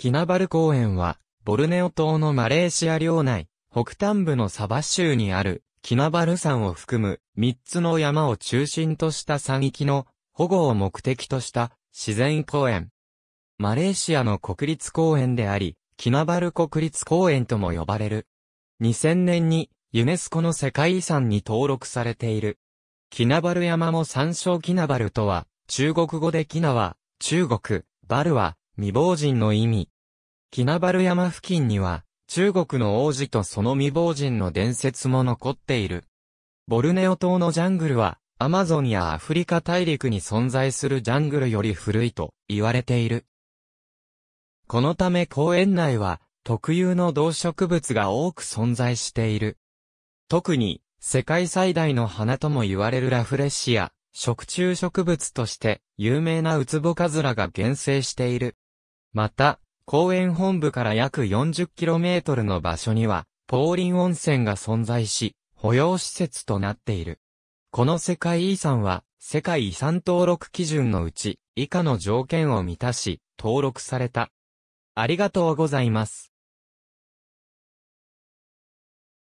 キナバル公園は、ボルネオ島のマレーシア領内、北端部のサバ州にある、キナバル山を含む三つの山を中心とした山域の保護を目的とした自然公園。マレーシアの国立公園であり、キナバル国立公園とも呼ばれる。2000年にユネスコの世界遺産に登録されている。キナバル山も山椒キナバルとは、中国語でキナは、中国、バルは、未亡人の意味。キナバル山付近には、中国の王子とその未亡人の伝説も残っている。ボルネオ島のジャングルは、アマゾンやアフリカ大陸に存在するジャングルより古いと言われている。このため公園内は特有の動植物が多く存在している。特に世界最大の花とも言われるラフレシア、食虫植物として有名なウツボカズラが原生している。また、公園本部から約 40km の場所には、ポーリン温泉が存在し、保養施設となっている。この世界遺産は、世界遺産登録基準のうち、以下の条件を満たし、登録された。ありがとうございます。